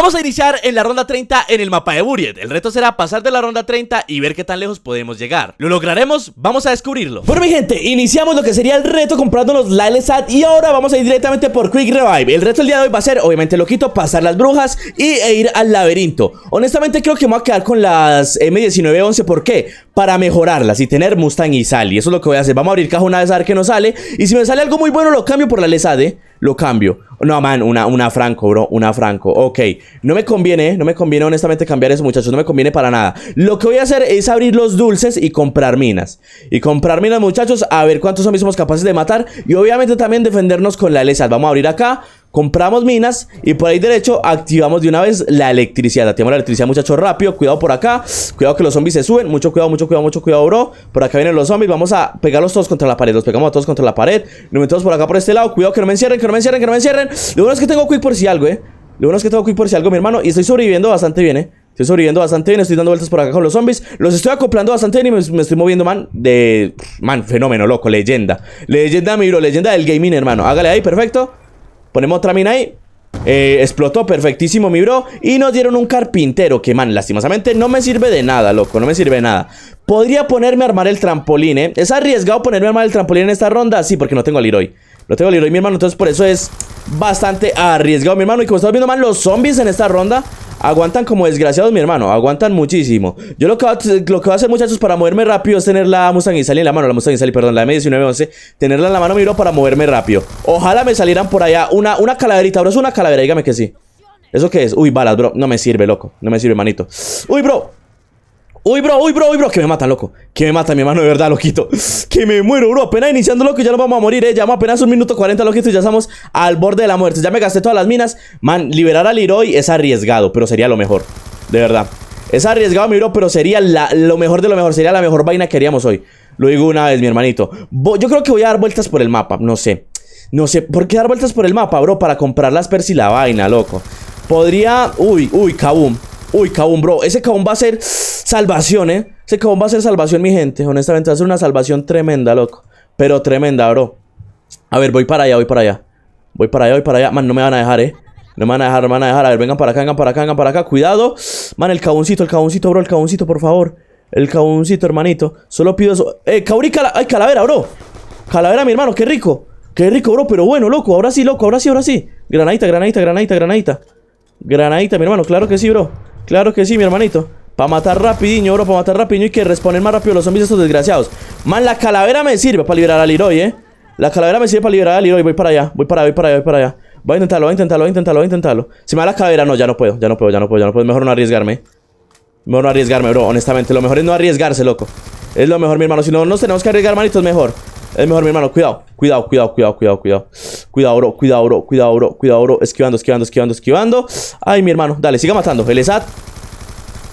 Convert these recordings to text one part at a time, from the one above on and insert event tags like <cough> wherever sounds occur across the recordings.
Vamos a iniciar en la ronda 30 en el mapa de Buried. El reto será pasar de la ronda 30 y ver qué tan lejos podemos llegar. ¿Lo lograremos? Vamos a descubrirlo. Bueno, mi gente, iniciamos lo que sería el reto comprándonos la LSAT y ahora vamos a ir directamente por Quick Revive. El reto del día de hoy va a ser, obviamente, loquito, pasar las brujas y, e ir al laberinto. Honestamente, creo que me voy a quedar con las M1911. ¿Por qué? Para mejorarlas y tener Mustang y Sally. Eso es lo que voy a hacer. Vamos a abrir caja una vez a ver qué nos sale. Y si me sale algo muy bueno, lo cambio por la lesade lo cambio. No, man, una, una Franco, bro, una Franco. Ok, no me conviene, no me conviene honestamente cambiar eso, muchachos, no me conviene para nada. Lo que voy a hacer es abrir los dulces y comprar minas. Y comprar minas, muchachos, a ver cuántos somos capaces de matar. Y obviamente también defendernos con la LSAT. Vamos a abrir acá, compramos minas y por ahí derecho activamos de una vez la electricidad. Activamos la electricidad, muchachos, rápido. Cuidado por acá. Cuidado que los zombies se suben. Mucho cuidado, mucho cuidado, mucho cuidado, bro. Por acá vienen los zombies. Vamos a pegarlos todos contra la pared. Los pegamos a todos contra la pared. Nos metemos por acá, por este lado. Cuidado que no me encierren, que no me encierren, que no me encierren. Lo bueno es que tengo quick por si algo, eh. Lo bueno es que tengo quick por si algo, mi hermano. Y estoy sobreviviendo bastante bien, eh. Estoy sobreviviendo bastante bien, estoy dando vueltas por acá con los zombies. Los estoy acoplando bastante bien y me, estoy moviendo, man. De. Man, fenómeno, loco, leyenda. Leyenda, mi bro, leyenda del gaming, hermano. Hágale ahí, perfecto. Ponemos otra mina ahí eh, explotó perfectísimo mi bro Y nos dieron un carpintero Que man, lastimosamente no me sirve de nada, loco No me sirve de nada Podría ponerme a armar el trampolín, eh ¿Es arriesgado ponerme a armar el trampolín en esta ronda? Sí, porque no tengo al Leroy Lo tengo al mi hermano Entonces por eso es bastante arriesgado, mi hermano Y como estamos viendo, man, los zombies en esta ronda Aguantan como desgraciados, mi hermano. Aguantan muchísimo. Yo lo que, voy a hacer, muchachos, para moverme rápido es tener la Mustang y en la mano. La Mustang y perdón, la M1911. Tenerla en la mano, miro para moverme rápido. Ojalá me salieran por allá una, una calaverita, bro. Es una calavera, dígame que sí. ¿Eso qué es? Uy, balas, bro. No me sirve, loco. No me sirve, manito. Uy, bro. Uy, bro, uy, bro, uy, bro, que me mata, loco Que me mata, mi hermano, de verdad, <laughs> loquito Que me muero, bro, apenas iniciando, loco, ya nos vamos a morir, eh Llamo apenas un minuto 40, loquito, y ya estamos al borde de la muerte Ya me gasté todas las minas Man, liberar al Leroy es arriesgado, pero sería lo mejor De verdad Es arriesgado, mi bro, pero sería lo mejor de lo mejor Sería la mejor vaina que haríamos hoy Lo digo una vez, mi hermanito Yo creo que voy a dar vueltas por el mapa, no sé No sé, ¿por qué dar vueltas por el mapa, bro? Para comprar las pers y la vaina, loco Podría... Uy, uy, cabum Uy, cabón, bro. Ese cabón va a ser salvación, ¿eh? Ese cabón va a ser salvación, mi gente. Honestamente, va a ser una salvación tremenda, loco. Pero tremenda, bro. A ver, voy para allá, voy para allá. Voy para allá, voy para allá. Man, no me van a dejar, ¿eh? No me van a dejar, no me van a dejar. A ver, vengan para acá, vengan para acá, vengan para acá. Cuidado. Man, el caboncito, el caboncito, bro. El caboncito, por favor. El caboncito, hermanito. Solo pido eso. Eh, cabrí, ay, calavera, bro. Calavera, mi hermano, qué rico. Qué rico, bro. Pero bueno, loco. Ahora sí, loco. Ahora sí, ahora sí. Granadita, granadita, granadita, granadita. Granadita, mi hermano. Claro que sí, bro. Claro que sí, mi hermanito. Para matar rapidiño, bro, para matar rapidinho y que responder más rápido los zombies estos desgraciados. Man, la calavera me sirve para liberar a Leroy, eh. La calavera me sirve para liberar a Leroy. Voy para allá, voy para allá, voy para allá, voy para allá. Voy a intentarlo, voy a intentarlo, voy a intentarlo, voy a intentarlo. Si me da la calavera, no, ya no puedo, ya no puedo, ya no puedo, ya no puedo. Mejor no arriesgarme. Mejor no arriesgarme, bro, honestamente. Lo mejor es no arriesgarse, loco. Es lo mejor, mi hermano. Si no nos tenemos que arriesgar, manitos, mejor. Es mejor, mi hermano. Cuidado, cuidado, cuidado, cuidado, cuidado, cuidado. Cuidado, bro, cuidado, bro, cuidado, bro, cuidado, bro. Esquivando, esquivando, esquivando, esquivando. Ay, mi hermano. Dale, siga matando. El ESAT.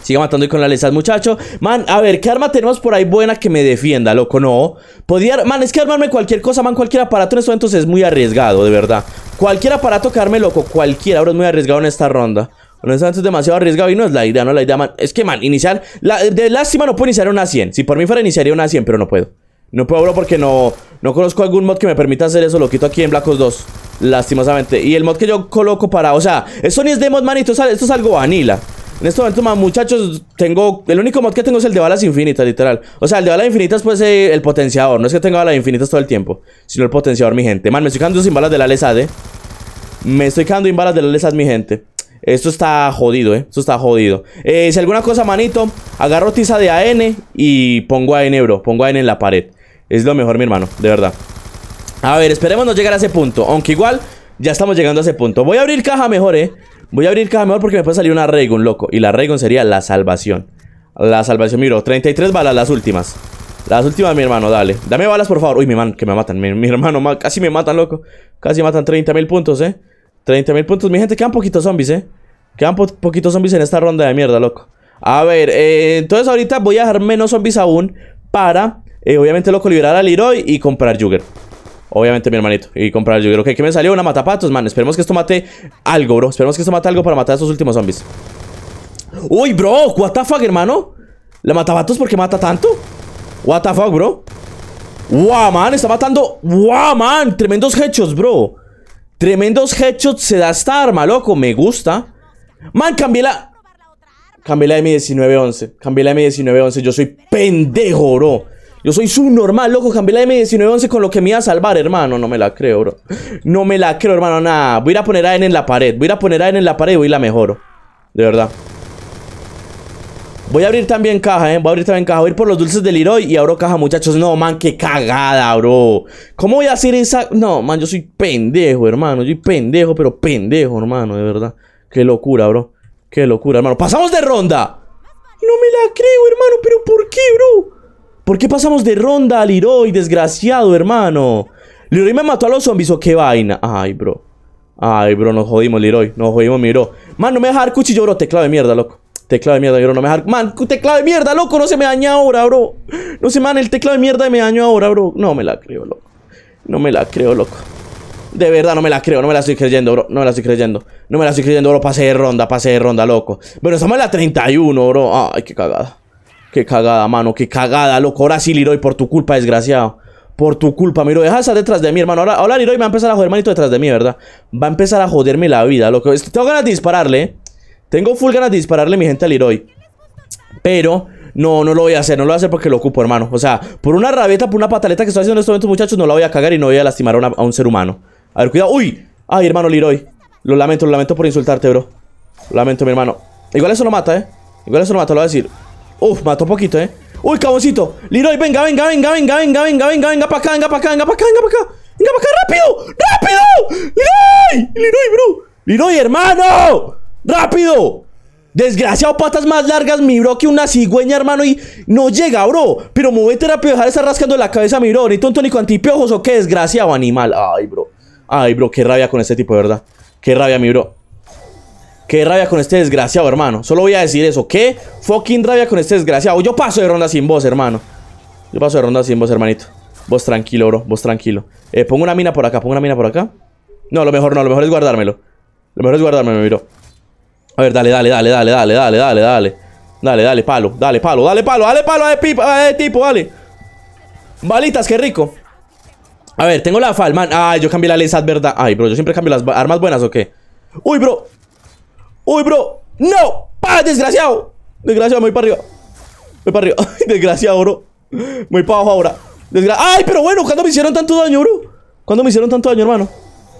Siga matando y con la lesad, muchacho. Man, a ver, ¿qué arma tenemos por ahí buena que me defienda, loco? No. Podría, Man, es que armarme cualquier cosa, man. Cualquier aparato en estos momentos es muy arriesgado, de verdad. Cualquier aparato que arme, loco. cualquier ahora es muy arriesgado en esta ronda. Honestamente es demasiado arriesgado y no es la idea, no la idea, man. Es que, man, iniciar. de lástima no puedo iniciar una 100. Si por mí fuera, iniciaría una 100, pero no puedo. No puedo, bro, porque no, no conozco algún mod que me permita hacer eso. Lo quito aquí en Black Ops 2. Lastimosamente. Y el mod que yo coloco para... O sea, esto ni es de mod, manito, Esto, es algo vanilla. En este momento, man, muchachos, tengo... El único mod que tengo es el de balas infinitas, literal. O sea, el de balas infinitas, Puede ser el potenciador. No es que tenga balas infinitas todo el tiempo. Sino el potenciador, mi gente. Man, me estoy quedando sin balas de la LSAD, Me estoy quedando sin balas de la LSAD, mi gente. Esto está jodido, eh. Esto está jodido. Eh, si alguna cosa, manito, agarro tiza de AN y pongo AN, bro. Pongo AN en la pared. Es lo mejor, mi hermano, de verdad A ver, esperemos no llegar a ese punto Aunque igual, ya estamos llegando a ese punto Voy a abrir caja mejor, eh Voy a abrir caja mejor porque me puede salir una Raygun, loco Y la Raygun sería la salvación La salvación, miro, 33 balas, las últimas Las últimas, mi hermano, dale Dame balas, por favor Uy, mi man, que me matan Mi, hermano, casi me matan, loco Casi matan 30 mil puntos, eh 30 mil puntos Mi gente, quedan poquitos zombies, eh Quedan poquitos zombies en esta ronda de mierda, loco a ver, eh, entonces ahorita voy a dejar menos zombies aún para eh, obviamente, loco, liberar a Leroy y comprar Jugger. Obviamente, mi hermanito. Y comprar Jugger. Ok, ¿qué me salió? Una matapatos, man. Esperemos que esto mate algo, bro. Esperemos que esto mate algo para matar a esos últimos zombies. Uy, bro. What the fuck, hermano. ¿La matapatos porque mata tanto? What the fuck, bro. Wow, man. Está matando. Wow, man. Tremendos headshots, bro. Tremendos headshots se da esta arma, loco. Me gusta. Man, cambié la... Cambié la M1911. Cambié la M1911. Yo soy pendejo, bro. Yo soy subnormal, loco. Cambié la M1911 con lo que me iba a salvar, hermano. No me la creo, bro. No me la creo, hermano. Nada. Voy a ir a poner a N en la pared. Voy a ir a poner a N en la pared y voy a la mejoro. De verdad. Voy a abrir también caja, ¿eh? Voy a abrir también caja. Voy a ir por los dulces del Leroy y abro caja, muchachos. No, man, qué cagada, bro. ¿Cómo voy a hacer esa...? No, man, yo soy pendejo, hermano. Yo soy pendejo, pero pendejo, hermano, de verdad. Qué locura, bro. Qué locura, hermano. ¡Pasamos de ronda! No me la creo, hermano. ¿Pero por qué, bro? ¿Por qué pasamos de ronda al Leroy, desgraciado, hermano? Leroy me mató a los zombies o qué vaina. Ay, bro. Ay, bro, nos jodimos, Leroy. Nos jodimos, mi bro. Man, no me dejar cuchillo, bro. Teclado de mierda, loco. Teclado de mierda, bro. No me dejar. Man, teclado de mierda, loco. No se me daña ahora, bro. No se man, el teclado de mierda me dañó ahora, bro. No me la creo, loco. No me la creo, loco. De verdad, no me la creo, no me la estoy creyendo, bro. No me la estoy creyendo. No me la estoy creyendo, bro. Pasé de ronda, pasé de ronda, loco. Pero estamos en la 31, bro. Ay, qué cagada. Qué cagada, mano, qué cagada, loco. Ahora sí, Leroy, por tu culpa, desgraciado. Por tu culpa, miro, deja de estar detrás de mí, hermano. Ahora, ahora me va a empezar a joder, manito, detrás de mí, ¿verdad? Va a empezar a joderme la vida, loco. que tengo ganas de dispararle, ¿eh? Tengo full ganas de dispararle, mi gente, a liroy Pero... No, no lo voy a hacer, no lo voy a hacer porque lo ocupo, hermano. O sea, por una rabeta, por una pataleta que estoy haciendo en estos momentos, muchachos, no la voy a cagar y no voy a lastimar a, un ser humano. A ver, cuidado. ¡Uy! Ay, hermano liroy Lo lamento, lo lamento por insultarte, bro. Lo lamento, mi hermano. Igual eso lo mata, ¿eh? Igual eso lo mata, lo a decir. Uf, mató poquito, eh Uy, caboncito Leroy, venga, venga, venga, venga, venga, venga, venga Venga para acá, venga para acá, venga para acá, venga para acá Venga para acá, rápido, rápido Leroy, Leroy, bro Leroy, hermano Rápido Desgraciado, patas más largas, mi bro, que una cigüeña, hermano, y no llega, bro. Pero muévete rápido, dejar de estar rascando la cabeza, mi bro. Ni tonto ni antipiojos o qué desgraciado animal. Ay, bro. Ay, bro, qué rabia con este tipo, de verdad. Qué rabia, mi bro. Qué rabia con este desgraciado, hermano. Solo voy a decir eso. Qué fucking rabia con este desgraciado. Yo paso de ronda sin vos, hermano. Yo paso de ronda sin vos, hermanito. Vos tranquilo, bro. Vos tranquilo. Eh, pongo una mina por acá. Pongo una mina por acá. No, lo mejor no. Lo mejor es guardármelo. Lo mejor es guardármelo, miro. A ver, dale, dale, dale, dale, dale, dale, dale, dale. Dale, dale, palo. Dale, palo. Dale, palo. Dale, palo a de tipo. Dale. Balitas, qué rico. A ver, tengo la falman. Ay, yo cambié la lesad, ¿verdad? Ay, bro, yo siempre cambio las armas buenas o qué. Uy, bro. ¡Uy, bro! ¡No! ¡Para, desgraciado! Desgraciado, me voy para arriba. Voy para arriba. <laughs> desgraciado, bro. Me voy para abajo ahora. ¡Ay, pero bueno! ¿Cuándo me hicieron tanto daño, bro? ¿Cuándo me hicieron tanto daño, hermano?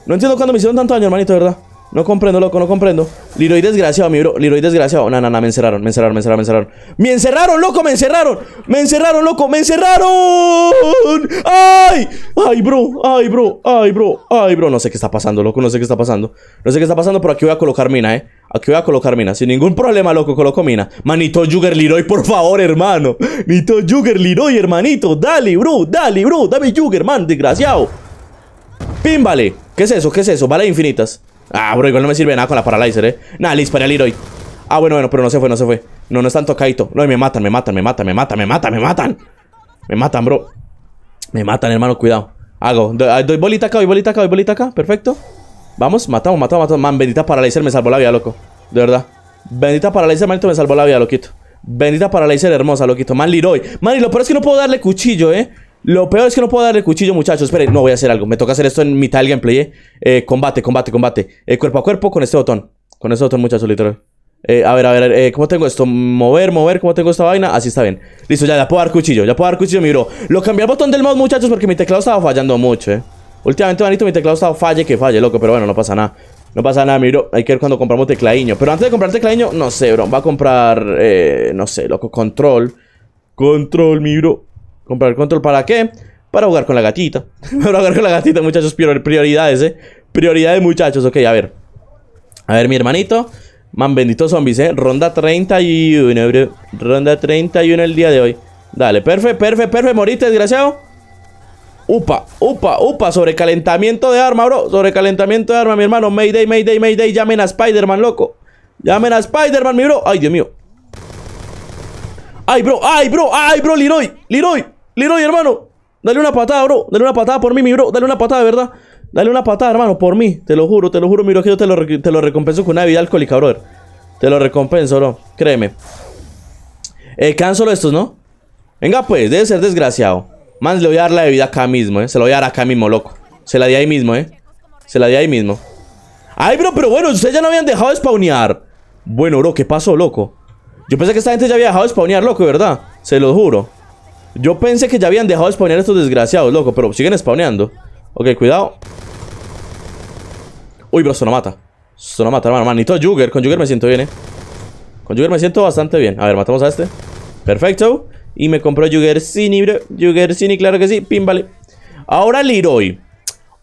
No entiendo cuándo me hicieron tanto daño, hermanito, de verdad. No comprendo, loco, no comprendo. Liroy desgraciado, mi bro. Liroy desgraciado. No, no, no, me encerraron, me encerraron, me encerraron, me encerraron. loco! ¡Me encerraron! ¡Me encerraron, loco! ¡Me encerraron! ¡Ay! ¡Ay, bro! ¡Ay, bro! ¡Ay, bro! ¡Ay, bro! No sé qué está pasando, loco. No sé qué está pasando. No sé qué está pasando, pero aquí voy a colocar mina, eh. Aquí voy a colocar mina. Sin ningún problema, loco, coloco mina. Manito Jugger Liroy, por favor, hermano. Manito Jugger Liroy, hermanito. Dale, bro. Dale, bro. Dame Jugger, man. Desgraciado. Pimbale. ¿Qué es eso? ¿Qué es eso? Vale infinitas. Ah, bro, igual no me sirve nada con la Paralyzer, eh. Nada, le disparé al Leroy. Ah, bueno, bueno, pero no se fue, no se fue. No, no es tanto caíto No, me matan, me matan, me matan, me matan, me matan, me matan. Me matan, bro. Me matan, hermano, cuidado. Hago. Ah, doy, bolita acá, doy bolita acá, doy bolita acá. Perfecto. Vamos, matamos, matamos, matamos. Man, bendita Paralyzer me salvó la vida, loco. De verdad. Bendita Paralyzer, manito, me salvó la vida, loquito. Bendita Paralyzer hermosa, loquito. Man, Leroy. Man, y lo peor es que no puedo darle cuchillo, eh. Lo peor es que no puedo dar el cuchillo, muchachos. Esperen, no voy a hacer algo. Me toca hacer esto en mitad del gameplay, eh. ¿eh? combate, combate, combate. Eh, cuerpo a cuerpo con este botón. Con este botón, muchachos, literal. Eh, a ver, a ver, eh, ¿cómo tengo esto? Mover, mover, ¿cómo tengo esta vaina? Así está bien Listo, ya, ya puedo dar cuchillo, ya puedo dar cuchillo, mi bro Lo cambié al botón del mouse, muchachos, porque mi teclado estaba fallando mucho, eh Últimamente, manito, mi teclado estaba falle que falle, loco Pero bueno, no pasa nada No pasa nada, mi Hay que ver cuando compramos tecladiño Pero antes de comprar tecladiño, no sé, bro Va a comprar, eh, no sé, loco, control Control, mi Comprar el control para qué? Para jugar con la gatita. <laughs> para jugar con la gatita, muchachos. Prioridades, eh. Prioridades, muchachos. Ok, a ver. A ver, mi hermanito. Man, bendito zombies, eh. Ronda 31, bro. Ronda 31 el día de hoy. Dale, perfecto, perfecto, perfecto Moriste, desgraciado. Upa, upa, upa. Sobrecalentamiento de arma, bro. Sobrecalentamiento de arma, mi hermano. Mayday, mayday, mayday. Llamen a Spider-Man, loco. Llamen a Spider-Man, mi bro. Ay, Dios mío. Ay, bro, ay, bro, ay, bro, Leroy. Leroy. Leroy, hermano, dale una patada, bro. Dale una patada por mí, mi bro. Dale una patada, de verdad. Dale una patada, hermano, por mí. Te lo juro, te lo juro, mi bro, que yo te lo, te lo recompenso con una vida alcohólica, brother. Te lo recompenso, bro. Créeme. Eh, quedan solo estos, ¿no? Venga, pues, debe ser desgraciado. Más le voy a dar la bebida acá mismo, ¿eh? Se lo voy a dar acá mismo, loco. Se la di ahí mismo, ¿eh? Se la di ahí mismo. Ay, bro, pero bueno, ustedes ya no habían dejado de spawnear. Bueno, bro, ¿qué pasó, loco? Yo pensé que esta gente ya había dejado de spawnear, loco, ¿verdad? Se lo juro. Yo pensé que ya habían dejado de spawnear estos desgraciados, loco Pero siguen spawneando Ok, cuidado Uy, pero esto no mata Esto no mata, hermano Manito Jugger Con Jugger me siento bien, eh Con Jugger me siento bastante bien A ver, matamos a este Perfecto Y me compró Jugger Cini, bro Jugger Cini, claro que sí vale Ahora Leroy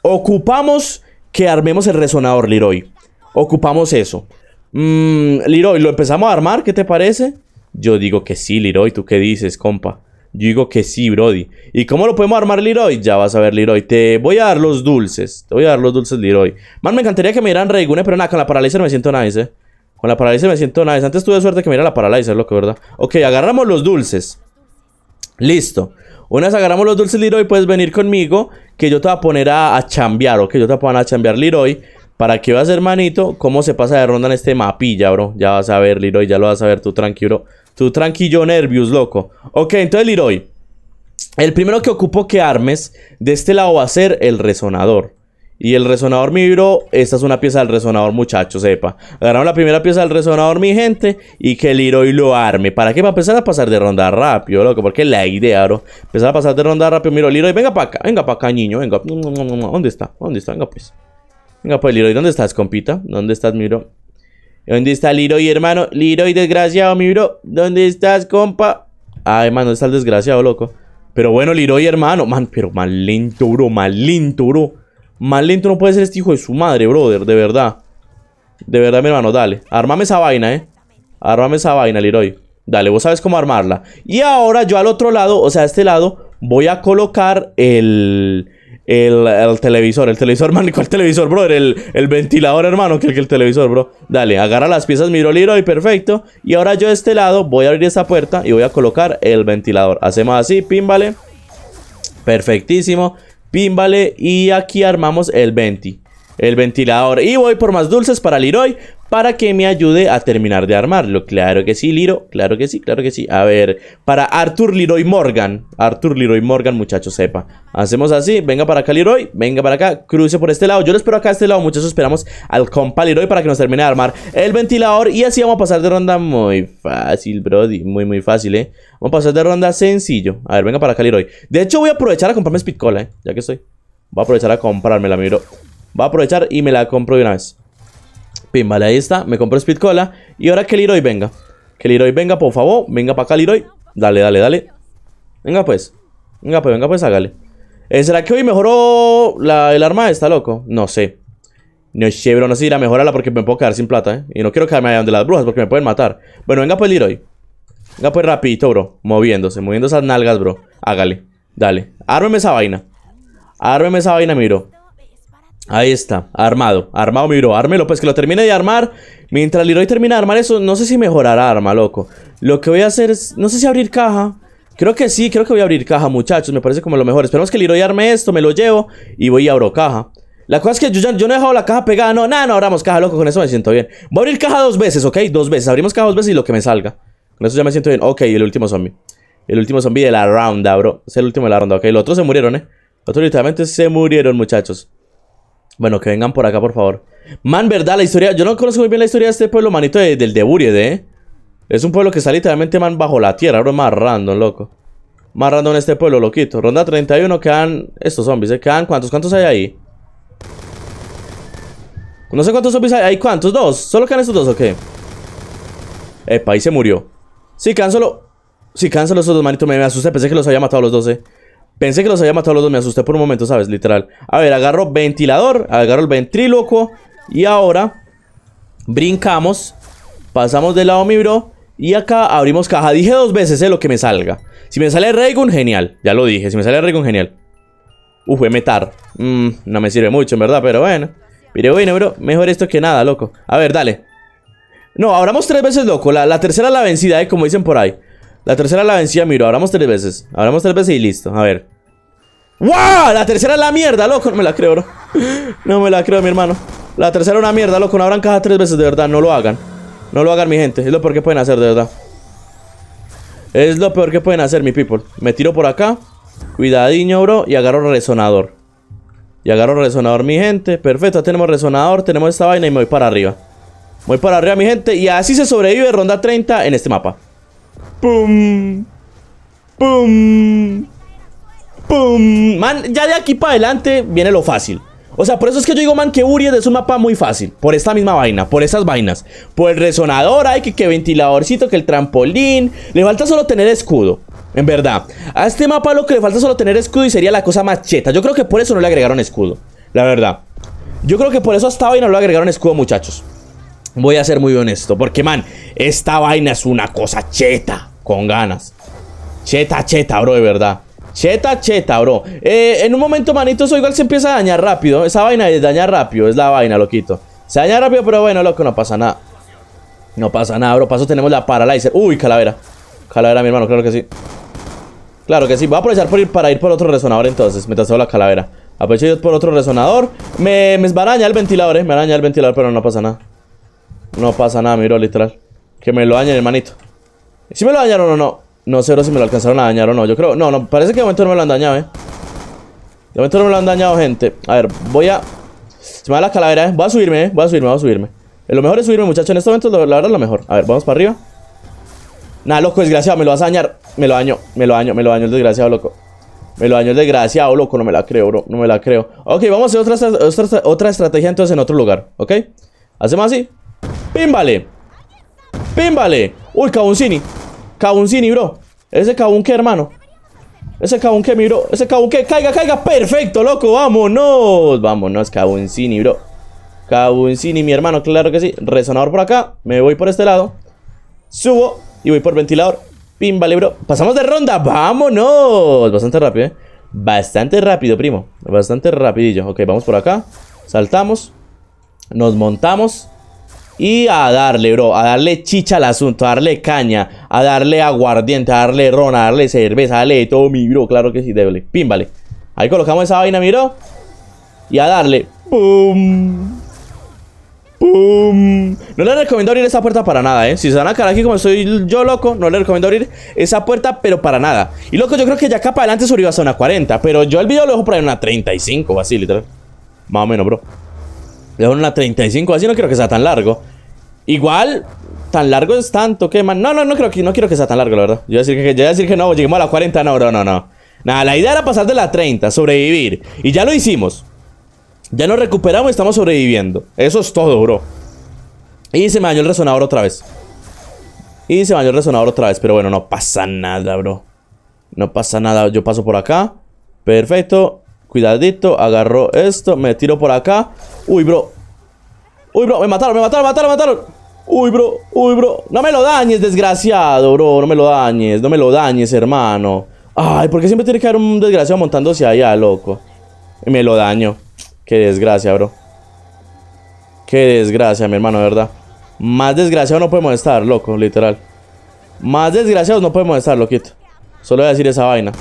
Ocupamos que armemos el resonador, Leroy Ocupamos eso Mmm, Leroy, ¿lo empezamos a armar? ¿Qué te parece? Yo digo que sí, Leroy ¿Tú qué dices, compa? Yo digo que sí, Brody. ¿Y cómo lo podemos armar, Leroy? Ya vas a ver, Leroy. Te voy a dar los dulces. Te voy a dar los dulces, Leroy. Man, me encantaría que me dieran Reigune, pero nada, con la Paralyzer me siento nice, eh. Con la Paralyzer me siento nice. Antes tuve suerte que me diera la lo que ¿verdad? Ok, agarramos los dulces. Listo. Una vez agarramos los dulces, Leroy, puedes venir conmigo. Que yo te voy a poner a, a chambear, ok. Yo te voy a poner a chambear, Leroy. ¿Para que veas, hermanito? ¿Cómo se pasa de ronda en este mapilla, bro? Ya vas a ver, Leroy, ya lo vas a ver tú, tranquilo. Tú tranquillo, nervios, loco. Ok, entonces Leroy. El primero que ocupo que armes de este lado va a ser el resonador. Y el resonador, mi bro, esta es una pieza del resonador, muchachos, sepa. Agarramos la primera pieza del resonador, mi gente, y que el Leroy lo arme. ¿Para qué? Para empezar a pasar de ronda rápido, loco, porque la idea, bro. Empezar a pasar de ronda rápido, miro, Leroy, venga para acá, venga para acá, niño, venga. ¿Dónde está? ¿Dónde está? Venga pues. Venga pues, Leroy, ¿dónde estás, compita? ¿Dónde estás, miro ¿Dónde está Leroy, hermano? Leroy, desgraciado, mi bro. ¿Dónde estás, compa? Ay, ah, mano, está el desgraciado, loco. Pero bueno, Leroy, hermano. Man, pero mal lento, bro. Mal lento, bro. Mal lento no puede ser este hijo de su madre, brother. De verdad. De verdad, mi hermano, dale. Armame esa vaina, eh. Armame esa vaina, Leroy. Dale, vos sabes cómo armarla. Y ahora yo al otro lado, o sea, a este lado, voy a colocar el... El, el, televisor, el televisor, <laughs> man, el televisor, bro. El, ventilador, hermano, que el, que el televisor, bro. Dale, agarra las piezas, miro y perfecto. Y ahora yo de este lado voy a abrir esta puerta y voy a colocar el ventilador. Hacemos así, pímbale. Perfectísimo. Pímbale y aquí armamos el venti el ventilador. Y voy por más dulces para Liroy. para que me ayude a terminar de armarlo. Claro que sí, Liro. Claro que sí, claro que sí. A ver, para Arthur Leroy Morgan. Arthur Leroy Morgan, muchachos, sepa. Hacemos así. Venga para acá, Leroy. Venga para acá. Cruce por este lado. Yo lo espero acá este lado, muchachos. Esperamos al compa Leroy para que nos termine de armar el ventilador. Y así vamos a pasar de ronda muy fácil, brody. Muy, muy fácil, ¿eh? Vamos a pasar de ronda sencillo. A ver, venga para acá, Leroy. De hecho, voy a aprovechar a comprarme Speed Cola, ¿eh? Ya que estoy. Voy a aprovechar a comprármela, mi bro. Voy a aprovechar y me la compro de una vez. Pim, vale, ahí está. Me compro Speed Cola. Y ahora que Leroy venga. Que Leroy venga, por favor. Venga para acá, Leroy. Dale, dale, dale. Venga, pues. Venga, pues, venga, pues, hágale. Eh, ¿Será que hoy mejoró la, el arma? Está loco. No sé. No sé, bro. No sé ir a mejorarla porque me puedo quedar sin plata, ¿eh? Y no quiero quedarme allá donde las brujas porque me pueden matar. Bueno, venga, pues, Leroy. Venga, pues, rapidito, bro. Moviéndose, moviendo esas nalgas, bro. Hágale. Dale. Ármeme esa vaina. Ármeme esa vaina, miro. Ahí está, armado, armado mi bro Ármelo, pues que lo termine de armar Mientras Leroy termina de armar eso, no sé si mejorará arma, loco Lo que voy a hacer es, no sé si abrir caja Creo que sí, creo que voy a abrir caja, muchachos Me parece como lo mejor, esperemos que Leroy arme esto Me lo llevo y voy y abro caja la cosa es que yo, ya, yo no he dejado la caja pegada No, nada, no abramos caja, loco, con eso me siento bien Voy a abrir caja dos veces, ¿ok? Dos veces, abrimos caja dos veces y lo que me salga Con eso ya me siento bien, ok, el último zombie El último zombie de la ronda, bro Es el último de la ronda, ok, los otros se murieron, eh Los otros literalmente se murieron, muchachos bueno, que vengan por acá, por favor. Man, verdad, la historia... Yo no conozco muy bien la historia de este pueblo, manito, del de ¿eh? Es un pueblo que está literalmente, man, bajo la tierra. bro. es más random, loco. Más random en este pueblo, loquito. Ronda 31, quedan... Estos zombies, ¿eh? Quedan... ¿Cuántos? ¿Cuántos hay ahí? No sé cuántos zombies hay. ¿Hay cuántos? ¿Dos? ¿Solo quedan estos dos o qué? Epa, ahí se murió. Sí, cánsalo. Sí, solo los dos, manito. Me, asusta. asusté. Pensé que los había matado los dos, eh. Pensé que los había matado los dos, me asusté por un momento, ¿sabes? Literal. A ver, agarro ventilador, agarro el ventríloco. Y ahora brincamos, pasamos del lado mi bro. Y acá abrimos caja. Dije dos veces, ¿eh? Lo que me salga. Si me sale Raygun, genial. Ya lo dije, si me sale Raygun, genial. Uf, metar. Mm, no me sirve mucho, en verdad, pero bueno. Pero bueno, bro, mejor esto que nada, loco. A ver, dale. No, abramos tres veces, loco. La, la tercera la vencida, ¿eh? Como dicen por ahí. La tercera la vencía, miro. Abramos tres veces. Abramos tres veces y listo. A ver. ¡Wow! La tercera es la mierda, loco. No me la creo, bro. <laughs> No me la creo, mi hermano. La tercera es una mierda, loco. No abran caja tres veces, de verdad. No lo hagan. No lo hagan, mi gente. Es lo peor que pueden hacer, de verdad. Es lo peor que pueden hacer, mi people. Me tiro por acá. Cuidadinho, bro. Y agarro resonador. Y agarro resonador, mi gente. Perfecto, tenemos resonador. Tenemos esta vaina y me voy para arriba. Voy para arriba, mi gente. Y así se sobrevive ronda 30 en este mapa. ¡Pum! ¡Pum! ¡Pum! Man, ya de aquí para adelante viene lo fácil. O sea, por eso es que yo digo, man, que Uriel es un mapa muy fácil. Por esta misma vaina, por esas vainas. Por el resonador, hay que, que ventiladorcito, que el trampolín. Le falta solo tener escudo. En verdad. A este mapa lo que le falta solo tener escudo y sería la cosa más cheta. Yo creo que por eso no le agregaron escudo. La verdad. Yo creo que por eso hasta hoy no le agregaron escudo, muchachos. Voy a ser muy honesto. Porque, man, esta vaina es una cosa cheta con ganas. Cheta, cheta, bro, de verdad. Cheta, cheta, bro. Eh, en un momento, manito, eso igual se empieza a dañar rápido. Esa vaina es dañar rápido, es la vaina, loquito. Se daña rápido, pero bueno, loco, no pasa nada. No pasa nada, bro. Paso tenemos la Paralyzer. Uy, calavera. Calavera, mi hermano, claro que sí. Claro que sí. Voy a aprovechar por ir, para ir por otro resonador entonces. Me hago la calavera. Aprovecho yo por otro resonador. Me, me araña el ventilador, eh. Me araña el ventilador, pero no pasa nada. No pasa nada, miro, literal. Que me lo dañen, hermanito. Si me lo dañaron o no? No sé si me lo alcanzaron a dañar o no. Yo creo... No, no. Parece que de momento no me lo han dañado, eh. De momento no me lo han dañado, gente. A ver, voy a... Se me va la calavera, eh. Voy a subirme, eh. Voy a subirme, voy a subirme. lo mejor es subirme, muchachos. En este momento, la verdad, es lo mejor. A ver, vamos para arriba. Nah, loco, desgraciado. Me lo vas a dañar. Me lo daño, me lo daño, me lo daño el desgraciado, loco. Me lo daño el desgraciado, loco. No me la creo, bro. No me la creo. Ok, vamos a hacer otra, otra, estrategia entonces en otro lugar. ¿Ok? Hacemos así. ¡Pímbale! ¡Pímbale! Uy, cabuncini, cabuncini, bro. Ese cabunqué, hermano. Ese cabunqué, mi bro. Ese cabunqué Caiga, caiga. Perfecto, loco. Vámonos. Vámonos, cabuncini, bro. Cabuncini, mi hermano. Claro que sí. Resonador por acá. Me voy por este lado. Subo. Y voy por ventilador. Pim, vale, bro. Pasamos de ronda. Vámonos. Bastante rápido, eh. Bastante rápido, primo. Bastante rapidillo. Ok, vamos por acá. Saltamos. Nos montamos. Y a darle, bro, a darle chicha al asunto, a darle caña, a darle aguardiente, a darle ron, a darle cerveza, a darle todo mi bro, claro que sí, Pim, pímbale. Ahí colocamos esa vaina, miro. Y a darle. ¡Pum! ¡Pum! No le recomiendo abrir esa puerta para nada, ¿eh? Si se van a caer aquí como soy yo loco, no le recomiendo abrir esa puerta, pero para nada. Y loco, yo creo que ya acá para adelante subió hasta una 40, pero yo el video lo dejo por ahí una 35, así, literal. Más o menos, bro. Le una 35, así no quiero que sea tan largo. Igual, tan largo es tanto que, más No, no, no creo que, no quiero que sea tan largo, la verdad. Yo decir que, yo decir que no, lleguemos a la 40, no, bro, no, no. Nada, la idea era pasar de la 30, sobrevivir. Y ya lo hicimos. Ya nos recuperamos y estamos sobreviviendo. Eso es todo, bro. Y se me dañó el resonador otra vez. Y se me dañó el resonador otra vez. Pero bueno, no pasa nada, bro. No pasa nada. Yo paso por acá. Perfecto. Cuidadito, agarró esto Me tiro por acá Uy, bro Uy, bro, me mataron, me mataron, me mataron, me mataron Uy, bro, uy, bro No me lo dañes, desgraciado, bro No me lo dañes, no me lo dañes, hermano Ay, ¿por qué siempre tiene que haber un desgraciado montándose allá, ah, loco Me lo daño Qué desgracia, bro Qué desgracia, mi hermano, de verdad Más desgraciado no podemos estar, loco, literal Más desgraciados no podemos estar, loquito Solo voy a decir esa vaina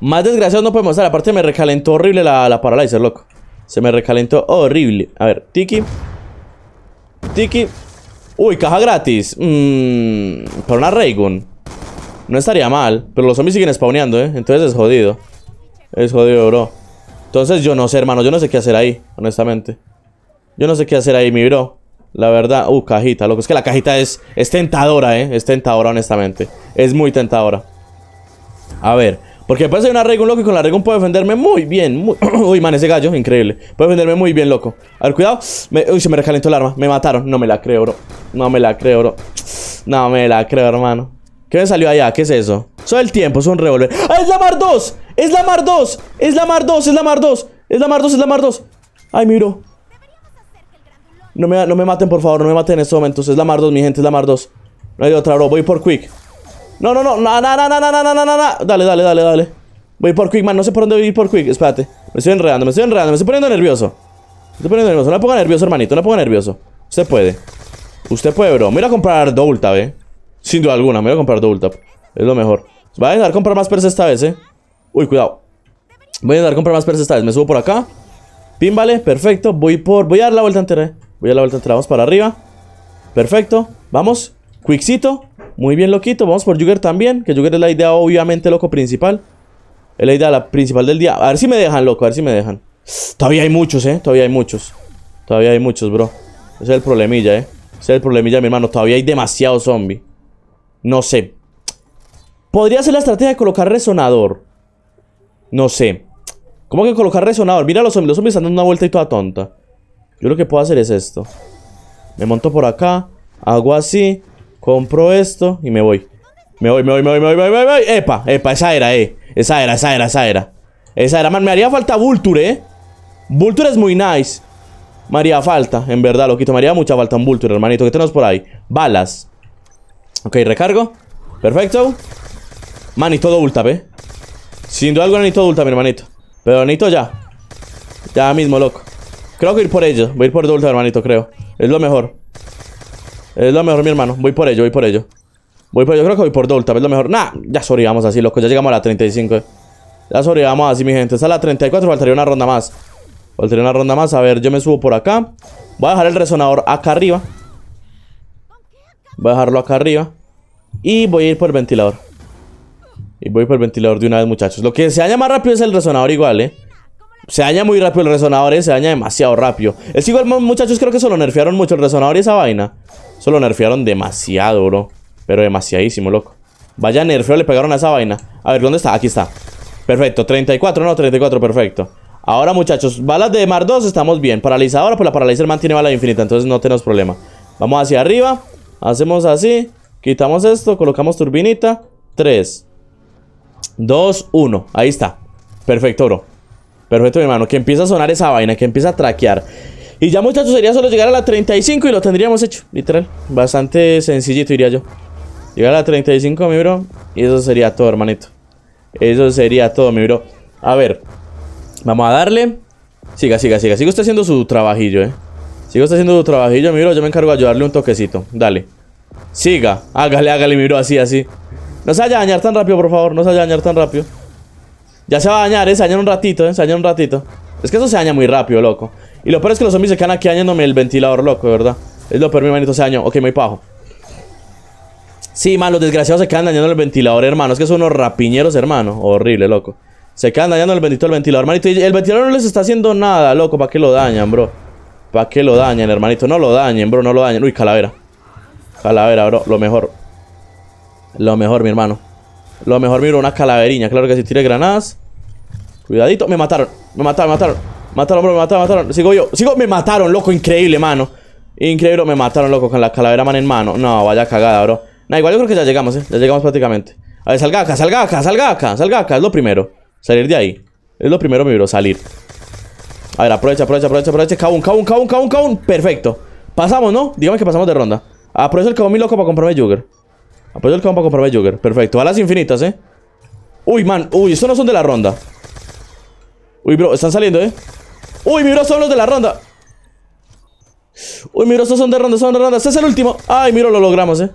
más desgraciados no podemos estar. Aparte me recalentó horrible la, la Paralyzer, loco. Se me recalentó horrible. A ver, Tiki. Tiki. Uy, caja gratis. Mmm. Para una Raygun. No estaría mal. Pero los zombies siguen spawneando, ¿eh? Entonces es jodido. Es jodido, bro. Entonces yo no sé, hermano. Yo no sé qué hacer ahí, honestamente. Yo no sé qué hacer ahí, mi bro. La verdad. Uh, cajita, loco. Es que la cajita es, es tentadora, ¿eh? Es tentadora, honestamente. Es muy tentadora. A ver. Porque después hay una Regun, loco, y con la Regun puedo defenderme muy bien. <clears throat> Uy, man, ese gallo, increíble. Puedo defenderme muy bien, loco. A ver, cuidado. Uy, se me recalentó el arma. Me mataron. No me la creo, bro. No me la creo, bro. No me la creo, hermano. ¿Qué me salió allá? ¿Qué es eso? Soy el tiempo, es un revólver. ¡Ah, es la Mar 2! ¡Es la Mar 2! ¡Es la Mar 2! ¡Es la Mar 2! ¡Es la Mar 2! ¡Es la Mar 2! ¡Ay, miro! No me, no me maten, por favor, no me maten en estos momentos. Es la Mar 2, mi gente, es la Mar 2. No hay otra, bro. Voy por Quick. No, no, no, no, no, no, no, no, no, no, no, Dale, dale, dale, dale Voy por Quick, man, no sé por dónde voy a ir por Quick Espérate, me estoy enredando, me estoy enredando, me estoy poniendo nervioso Me estoy poniendo nervioso, no me ponga nervioso, hermanito, no me ponga nervioso Usted puede Usted puede, bro, me voy a comprar doble tap, eh Sin duda alguna, me voy a comprar doble tap Es lo mejor Voy a intentar comprar más perks esta vez, eh Uy, cuidado Voy a intentar comprar más perks esta vez, me subo por acá Pin, vale, perfecto, voy por... Voy a dar la vuelta entera, eh Voy a dar la vuelta entera, vamos para arriba Perfecto, vamos Quickcito muy bien, loquito. Vamos por Jugger también. Que Jugger es la idea, obviamente, loco, principal. Es la idea la principal del día. A ver si me dejan, loco. A ver si me dejan. Todavía hay muchos, eh. Todavía hay muchos. Todavía hay muchos, bro. Ese es el problemilla, eh. Ese es el problemilla, mi hermano. Todavía hay demasiado zombie. No sé. Podría ser la estrategia de colocar resonador. No sé. ¿Cómo que colocar resonador? Mira los zombies. Los zombies están dando una vuelta y toda tonta. Yo lo que puedo hacer es esto. Me monto por acá. Hago así. Compro esto y me voy. Me voy, me voy, me voy, me voy, me voy, me voy. Epa, epa, esa era, eh. Esa era, esa era, esa era. Esa era, man. Me haría falta Vulture, eh. Vulture es muy nice. Me haría falta, en verdad, loquito. Me haría mucha falta un Vulture, hermanito. ¿Qué tenemos por ahí? Balas. Ok, recargo. Perfecto. Manito y ulta, ve eh. Sin duda alguna todo ulta, mi hermanito. Pero Anito ya. Ya mismo, loco. Creo que ir por ello. Voy a ir por de hermanito, creo. Es lo mejor. Es lo mejor, mi hermano. Voy por ello, voy por ello. Voy por ello, creo que voy por tal es lo mejor. Nah, ya sobrevivamos así, loco. Ya llegamos a la 35. Eh. Ya sobrevivamos así, mi gente. está es la 34, faltaría una ronda más. Faltaría una ronda más. A ver, yo me subo por acá. Voy a dejar el resonador acá arriba. Voy a dejarlo acá arriba. Y voy a ir por el ventilador. Y voy por el ventilador de una vez, muchachos. Lo que se daña más rápido es el resonador igual, ¿eh? Se daña muy rápido el resonador, ¿eh? Se daña demasiado rápido. Es igual, muchachos, creo que solo nerfearon mucho el resonador y esa vaina. Solo nerfearon demasiado, bro. Pero demasiadísimo, loco. Vaya nerfeo le pegaron a esa vaina. A ver, ¿dónde está? Aquí está. Perfecto. 34, no, 34, perfecto. Ahora, muchachos, balas de Mar 2 estamos bien. Paralizadora, pues la man mantiene bala infinita, entonces no tenemos problema. Vamos hacia arriba. Hacemos así. Quitamos esto, colocamos turbinita. 3, 2, 1. Ahí está. Perfecto, bro. Perfecto, mi hermano. Que empieza a sonar esa vaina, que empieza a traquear. Y ya muchachos sería solo llegar a la 35 y lo tendríamos hecho, literal. Bastante sencillito iría yo. Llegar a la 35, mi bro. Y eso sería todo, hermanito. Eso sería todo, mi bro. A ver. Vamos a darle. Siga, siga, siga. sigue usted haciendo su trabajillo, eh. Siga usted haciendo su trabajillo, mi bro. Yo me encargo de ayudarle un toquecito. Dale. Siga. Hágale, hágale, mi bro. Así, así. No se vaya a dañar tan rápido, por favor. No se vaya a dañar tan rápido. Ya se va a dañar, eh. Se daña un ratito, eh. Se daña un ratito. Es que eso se daña muy rápido, loco. Y lo peor es que los zombies se quedan aquí dañándome el ventilador, loco, ¿verdad? Es lo peor, mi hermanito, se dañó. Ok, me pajo. Sí, man, los desgraciados se quedan dañando el ventilador, hermano. Es que son unos rapiñeros, hermano. Horrible, loco. Se quedan dañando el bendito el ventilador, hermanito. el ventilador no les está haciendo nada, loco. ¿Para qué lo dañan, bro? ¿Para qué lo dañan, hermanito? No lo dañen, bro. No lo dañen. Uy, calavera. Calavera, bro. Lo mejor. Lo mejor, mi hermano. Lo mejor, miro, una calaveriña. Claro que si tire granadas. Cuidadito. Me mataron. Me mataron, me mataron. Mataron, bro, me mataron, mataron. Sigo yo. Sigo, me mataron, loco. Increíble, mano. Increíble, me mataron, loco, con la calavera man en mano. No, vaya cagada, bro. Nah, igual yo creo que ya llegamos, eh. Ya llegamos prácticamente. A ver, salga acá, salga acá, salga acá, salga acá. Es lo primero. Salir de ahí. Es lo primero, mi bro, salir. A ver, aprovecha, aprovecha, aprovecha, aprovecha. Cabun, cabún, cabún, cabún, cabún Perfecto. Pasamos, ¿no? Dígame que pasamos de ronda. Aprovecha el cabón, mi loco, para comprarme Jugger. Aprovecha el cabón para comprarme Jugger. Perfecto. A las infinitas, eh. Uy, man. Uy, estos no son de la ronda. Uy, bro, están saliendo, eh. Uy, mi son los de la ronda. Uy, mi son de ronda, son de ronda. Este es el último. Ay, miro, lo logramos, eh.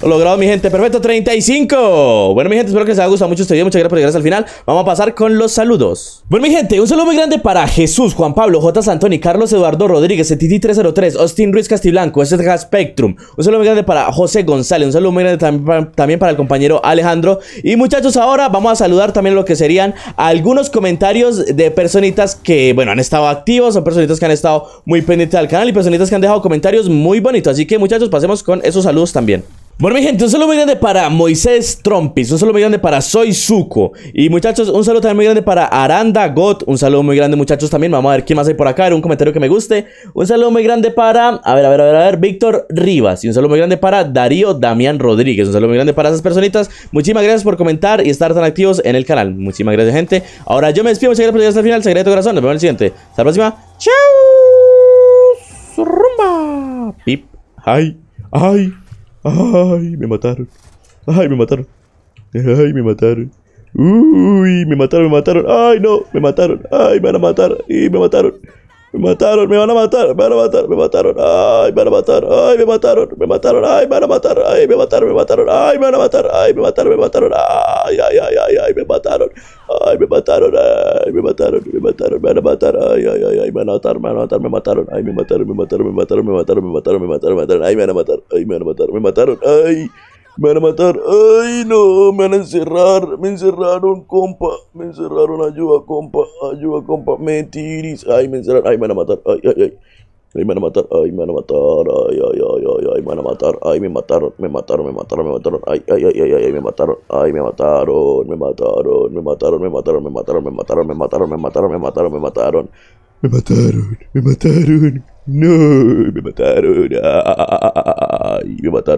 Lo logrado, mi gente. Perfecto, 35. Bueno, mi gente, espero que les haya gustado mucho este video. Muchas gracias por llegar hasta el final. Vamos a pasar con los saludos. Bueno, mi gente, un saludo muy grande para Jesús, Juan Pablo, J. Santoni, Carlos Eduardo Rodríguez, Titi303, Austin Ruiz Castiblanco, SSG Spectrum. Un saludo muy grande para José González. Un saludo muy grande también para, también para el compañero Alejandro. Y muchachos, ahora vamos a saludar también lo que serían algunos comentarios de personitas que, bueno, han estado activos, son personitas que han estado muy pendientes al canal y personitas que han dejado comentarios muy bonitos. Así que, muchachos, pasemos con esos saludos también. Bueno, mi gente, un saludo muy grande para Moisés Trompis, un saludo muy grande para Soy Suco. Y muchachos, un saludo también muy grande para Aranda Got, un saludo muy grande muchachos también. Vamos a ver quién más hay por acá, un comentario que me guste. Un saludo muy grande para, a ver, a ver, a ver, a ver, Víctor Rivas. Y un saludo muy grande para Darío Damián Rodríguez. Un saludo muy grande para esas personitas. Muchísimas gracias por comentar y estar tan activos en el canal. Muchísimas gracias, gente. Ahora yo me despido, muchas gracias por llegar hasta el final. Secreto corazón, nos vemos en el siguiente. Hasta la próxima. Chao. Rumba. Pip. Ay. Ay. ¡Ay, me mataron! ¡Ay, me mataron! ¡Ay, me mataron! ¡Uy, me mataron, me mataron! ¡Ay, no! ¡Me mataron! ¡Ay, me van a matar! ¡Y me mataron! ¡Me mataron! ¡Me van a matar! ¡Me van a matar! ¡Me mataron! ¡Ay, me van a matar! ¡Ay, me mataron! ¡Me mataron! ¡Ay, me van a matar! ¡Ay, me mataron! ¡Me mataron! ¡Ay, me van a matar! ¡Ay, me mataron! ¡Me mataron! ¡Ay, ay, ay, ay! ay me mataron! ay, me mataron, ay, me mataron, me mataron, me van a matar, ay, ay, ay, ay, me van a matar, me van a matar, me mataron, ay, me mataron, me mataron, me mataron, me mataron, me mataron, me mataron, me mataron, ay, me van a matar, ay, me van a matar, me mataron, ay, me van a matar, ay, no, me van a encerrar, me encerraron, compa, me encerraron, ayuda, compa, ayuda, compa, me tiris, ay, me encerraron, ay, me van a matar, ay, ay, ay. Ay, me van a matar, ay, me van a matar, ay, ay, ay, ay, me van a matar, ay, me mataron, me mataron, me mataron, me mataron, ay, ay, ay, ay, ay, me mataron, ay, me mataron, me mataron, me mataron, me mataron, me mataron, me mataron, me mataron, me mataron, me mataron, me mataron, me mataron, me mataron, no, me mataron, ay, me mataron.